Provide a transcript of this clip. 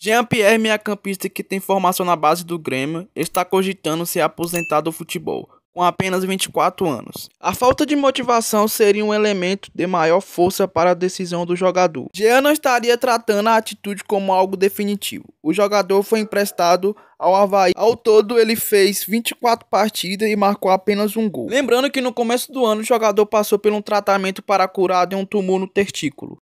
Jean-Pierre, meia-campista que tem formação na base do Grêmio, está cogitando se aposentar do futebol, com apenas 24 anos. A falta de motivação seria um elemento de maior força para a decisão do jogador. Jean não estaria tratando a atitude como algo definitivo. O jogador foi emprestado ao Havaí. Ao todo, ele fez 24 partidas e marcou apenas um gol. Lembrando que no começo do ano, o jogador passou por um tratamento para curar de um tumor no testículo.